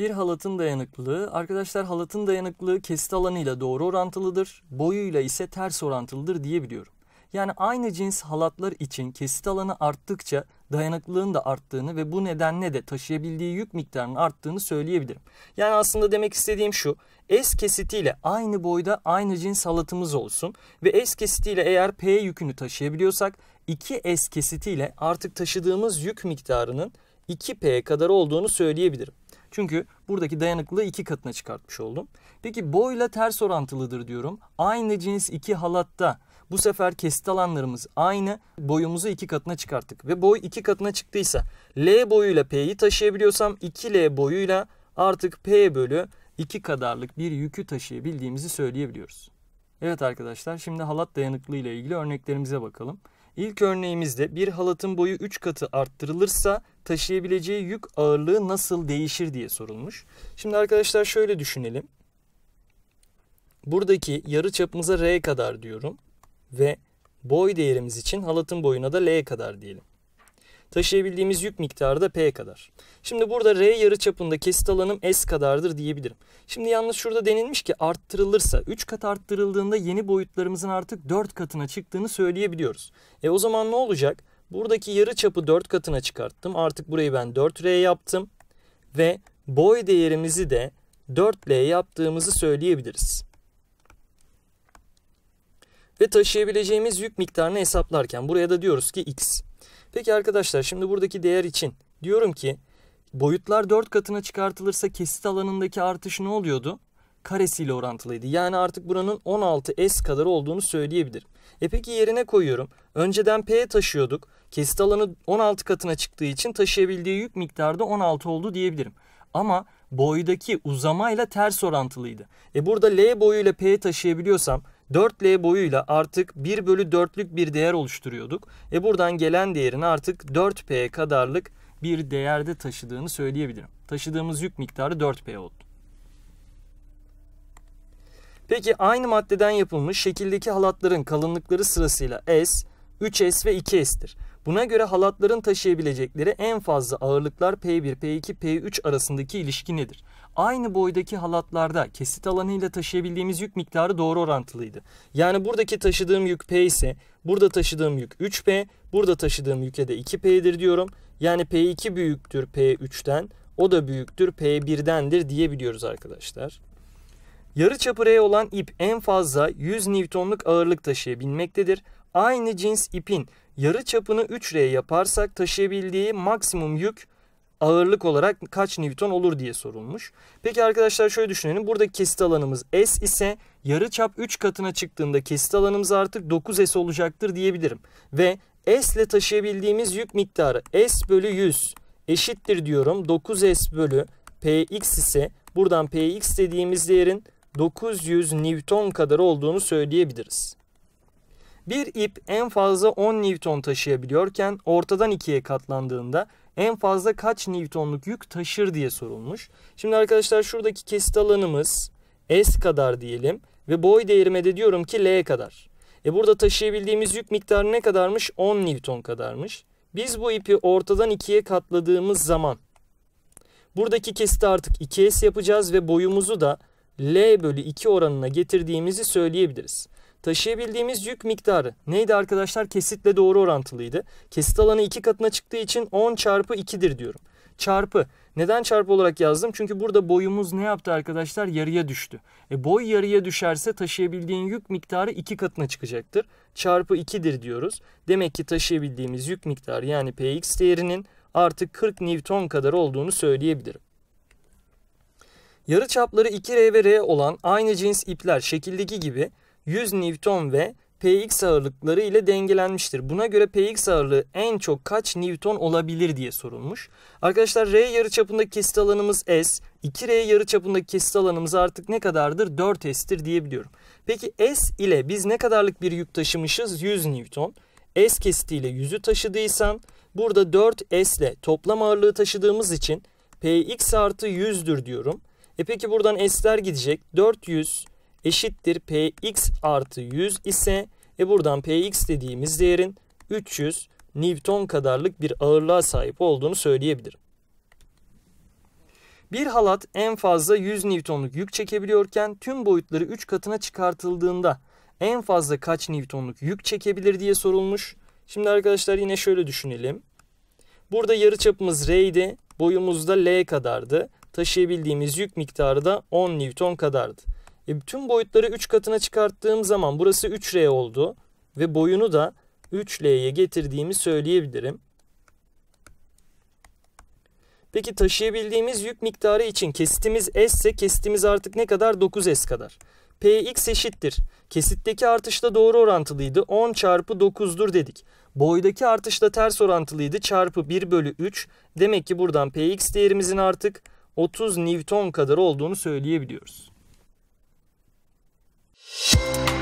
Bir halatın dayanıklılığı. Arkadaşlar halatın dayanıklılığı kesit alanıyla doğru orantılıdır. Boyuyla ise ters orantılıdır diyebiliyorum. Yani aynı cins halatlar için kesit alanı arttıkça dayanıklılığın da arttığını ve bu nedenle de taşıyabildiği yük miktarının arttığını söyleyebilirim. Yani aslında demek istediğim şu. S kesitiyle aynı boyda aynı cins halatımız olsun ve S kesitiyle eğer P yükünü taşıyabiliyorsak 2S kesitiyle artık taşıdığımız yük miktarının 2P kadar olduğunu söyleyebilirim. Çünkü buradaki dayanıklılığı iki katına çıkartmış oldum. Peki boyla ters orantılıdır diyorum. Aynı cins iki halatta bu sefer kesit alanlarımız aynı. Boyumuzu iki katına çıkarttık. Ve boy iki katına çıktıysa L boyuyla P'yi taşıyabiliyorsam 2L boyuyla artık P bölü 2 kadarlık bir yükü taşıyabildiğimizi söyleyebiliyoruz. Evet arkadaşlar şimdi halat dayanıklığı ile ilgili örneklerimize bakalım. İlk örneğimizde bir halatın boyu 3 katı arttırılırsa taşıyabileceği yük ağırlığı nasıl değişir diye sorulmuş. Şimdi arkadaşlar şöyle düşünelim. Buradaki yarı çapımıza R kadar diyorum ve boy değerimiz için halatın boyuna da L kadar diyelim. Taşıyabildiğimiz yük miktarı da P kadar. Şimdi burada R yarı çapında kesit alanım S kadardır diyebilirim. Şimdi yalnız şurada denilmiş ki arttırılırsa 3 kat arttırıldığında yeni boyutlarımızın artık 4 katına çıktığını söyleyebiliyoruz. E o zaman ne olacak? Buradaki yarı çapı 4 katına çıkarttım. Artık burayı ben 4R yaptım. Ve boy değerimizi de 4L yaptığımızı söyleyebiliriz ve taşıyabileceğimiz yük miktarını hesaplarken buraya da diyoruz ki x. Peki arkadaşlar şimdi buradaki değer için diyorum ki boyutlar 4 katına çıkartılırsa kesit alanındaki artış ne oluyordu? Karesiyle orantılıydı. Yani artık buranın 16S kadar olduğunu söyleyebilirim. E peki yerine koyuyorum. Önceden P'ye taşıyorduk. Kesit alanı 16 katına çıktığı için taşıyabildiği yük miktarı 16 oldu diyebilirim. Ama boydaki uzamayla ters orantılıydı. E burada L boyuyla P'ye taşıyabiliyorsam 4L boyuyla artık 1 bölü 4'lük bir değer oluşturuyorduk. E buradan gelen değerini artık 4P kadarlık bir değerde taşıdığını söyleyebilirim. Taşıdığımız yük miktarı 4P oldu. Peki aynı maddeden yapılmış şekildeki halatların kalınlıkları sırasıyla S, 3S ve 2S'tir. Buna göre halatların taşıyabilecekleri en fazla ağırlıklar P1, P2, P3 arasındaki ilişki nedir? Aynı boydaki halatlarda kesit alanıyla taşıyabildiğimiz yük miktarı doğru orantılıydı. Yani buradaki taşıdığım yük P ise burada taşıdığım yük 3P, burada taşıdığım yüke de 2P'dir diyorum. Yani P2 büyüktür P3'ten, o da büyüktür P1'dendir diyebiliyoruz arkadaşlar. Yarı çapı R olan ip en fazla 100 Newton'luk ağırlık taşıyabilmektedir aynı cins ipin yarı çapını 3R yaparsak taşıyabildiği maksimum yük ağırlık olarak kaç Newton olur diye sorulmuş. Peki arkadaşlar şöyle düşünelim. Burada kesit alanımız S ise yarı çap 3 katına çıktığında kesit alanımız artık 9S olacaktır diyebilirim. Ve S ile taşıyabildiğimiz yük miktarı S bölü 100 eşittir diyorum. 9S bölü Px ise buradan Px dediğimiz değerin 900 Newton kadar olduğunu söyleyebiliriz. Bir ip en fazla 10 Newton taşıyabiliyorken ortadan ikiye katlandığında en fazla kaç Newtonluk yük taşır diye sorulmuş. Şimdi arkadaşlar şuradaki kesit alanımız S kadar diyelim ve boy değerime de diyorum ki L kadar. E burada taşıyabildiğimiz yük miktarı ne kadarmış? 10 Newton kadarmış. Biz bu ipi ortadan ikiye katladığımız zaman buradaki kesiti artık 2S yapacağız ve boyumuzu da L bölü 2 oranına getirdiğimizi söyleyebiliriz. Taşıyabildiğimiz yük miktarı neydi arkadaşlar? Kesitle doğru orantılıydı. Kesit alanı 2 katına çıktığı için 10 çarpı 2'dir diyorum. Çarpı. Neden çarpı olarak yazdım? Çünkü burada boyumuz ne yaptı arkadaşlar? Yarıya düştü. E boy yarıya düşerse taşıyabildiğin yük miktarı 2 katına çıkacaktır. Çarpı 2'dir diyoruz. Demek ki taşıyabildiğimiz yük miktarı yani Px değerinin artık 40 Newton kadar olduğunu söyleyebilirim. Yarı çapları 2R ve R olan aynı cins ipler şekildeki gibi 100 Newton ve Px ağırlıkları ile dengelenmiştir. Buna göre Px ağırlığı en çok kaç Newton olabilir diye sorulmuş. Arkadaşlar R yarıçapındaki kesit alanımız S. 2R yarıçapındaki kesit alanımız artık ne kadardır? 4S'tir diyebiliyorum. Peki S ile biz ne kadarlık bir yük taşımışız? 100 Newton. S kesitiyle 100'ü taşıdıysan burada 4S ile toplam ağırlığı taşıdığımız için Px artı 100'dür diyorum. E peki buradan S'ler gidecek. 400 eşittir Px artı 100 ise e buradan Px dediğimiz değerin 300 Newton kadarlık bir ağırlığa sahip olduğunu söyleyebilirim. Bir halat en fazla 100 Newton'luk yük çekebiliyorken tüm boyutları 3 katına çıkartıldığında en fazla kaç Newton'luk yük çekebilir diye sorulmuş. Şimdi arkadaşlar yine şöyle düşünelim. Burada yarı çapımız R idi. Boyumuz da L kadardı. Taşıyabildiğimiz yük miktarı da 10 Newton kadardı. E bütün boyutları 3 katına çıkarttığım zaman burası 3R oldu ve boyunu da 3L'ye getirdiğimi söyleyebilirim. Peki taşıyabildiğimiz yük miktarı için kesitimiz S ise kesitimiz artık ne kadar? 9S kadar. Px eşittir. Kesitteki artışla doğru orantılıydı. 10 çarpı 9'dur dedik. Boydaki artışla ters orantılıydı. Çarpı 1 bölü 3. Demek ki buradan Px değerimizin artık 30 Newton kadar olduğunu söyleyebiliyoruz. Thank you